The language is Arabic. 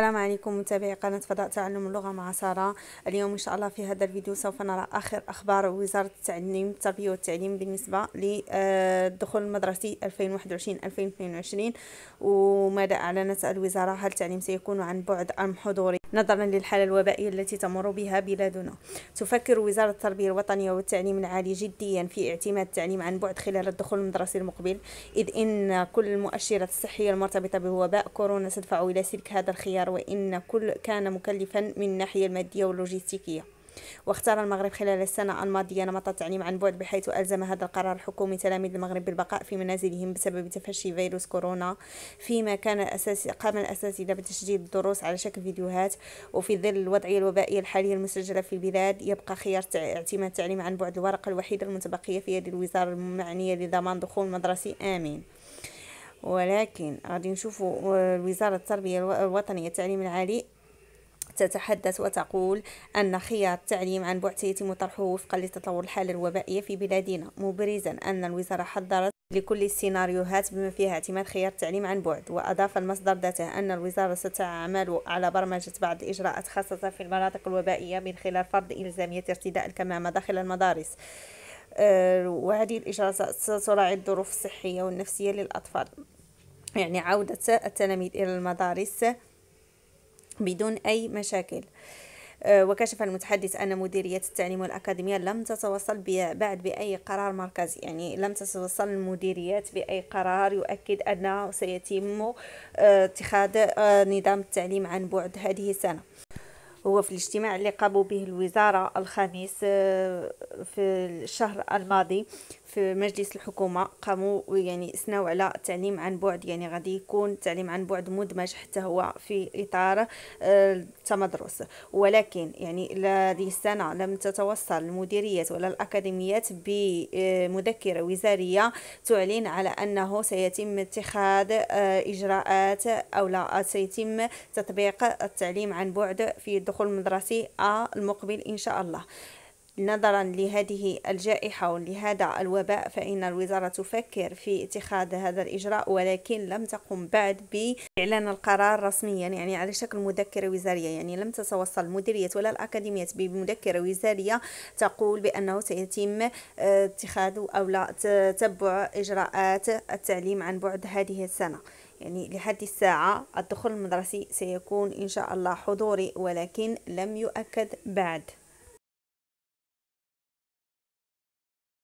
السلام عليكم متابعي قناة فضاء تعلم اللغة مع سارة اليوم إن شاء الله في هذا الفيديو سوف نرى آخر أخبار وزارة التعليم التربية والتعليم بالنسبة للدخول المدرسي 2021-2022 وماذا أعلنت الوزارة هل التعليم سيكون عن بعد أم حضوري نظرا للحالة الوبائية التي تمر بها بلادنا تفكر وزارة التربية الوطنية والتعليم العالي جديا في اعتماد التعليم عن بعد خلال الدخول المدرسي المقبل إذ إن كل المؤشرات الصحية المرتبطة بوباء كورونا ستدفع إلى سلك هذا الخيار وإن كل كان مكلفا من الناحية المادية واللوجستيكية واختار المغرب خلال السنة الماضية نمط التعليم عن بعد بحيث ألزم هذا القرار الحكومي تلاميذ المغرب بالبقاء في منازلهم بسبب تفشي فيروس كورونا فيما كان الأساس قام الأساتذة بتسجيل الدروس على شكل فيديوهات وفي ظل الوضعية الوبائية الحالية المسجلة في البلاد يبقى خيار اعتماد التعليم عن بعد الورقة الوحيدة المتبقية في يد الوزارة المعنية لضمان دخول مدرسي آمن ولكن غادي نشوفوا آه، وزارة التربية الوطنية التعليم العالي تتحدث وتقول أن خيار التعليم عن بعد سيتم طرحه وفقا لتطور الحالة الوبائية في بلادنا مبرزا أن الوزارة حضرت لكل السيناريوهات بما فيها اعتماد خيار التعليم عن بعد وأضاف المصدر ذاته أن الوزارة ستعمل على برمجة بعض الإجراءات خاصة في المناطق الوبائية من خلال فرض إلزامية ارتداء الكمامة داخل المدارس آه، وهذه الإجراءات ستراعي الظروف الصحية والنفسية للأطفال يعني عودة التلاميذ إلى المدارس بدون أي مشاكل آه، وكشف المتحدث أن مديرية التعليم والأكاديمية لم تتوصل بعد بأي قرار مركزي يعني لم تتوصل المديريات بأي قرار يؤكد أنه سيتم آه، اتخاذ نظام التعليم عن بعد هذه السنة هو في الاجتماع اللي قاموا به الوزارة الخميس آه، في الشهر الماضي في مجلس الحكومة قاموا يعني سناو على التعليم عن بعد يعني غادي يكون التعليم عن بعد مدمج حتى هو في إطار آه، التمدرس ولكن يعني هذه السنة لم تتوصل المديريات ولا الأكاديميات بمذكرة آه، وزارية تعلن على أنه سيتم اتخاذ آه، إجراءات أو لا سيتم تطبيق التعليم عن بعد في الدخول المدرسي المقبل إن شاء الله نظرا لهذه الجائحة ولهذا الوباء فإن الوزارة تفكر في اتخاذ هذا الإجراء ولكن لم تقم بعد بإعلان القرار رسميا يعني على شكل مذكرة وزارية يعني لم تتوصل مديرية ولا الأكاديمية بمذكرة وزارية تقول بأنه سيتم آه، اتخاذ أو لا تتبع إجراءات التعليم عن بعد هذه السنة يعني لحد الساعة الدخول المدرسي سيكون إن شاء الله حضوري ولكن لم يؤكد بعد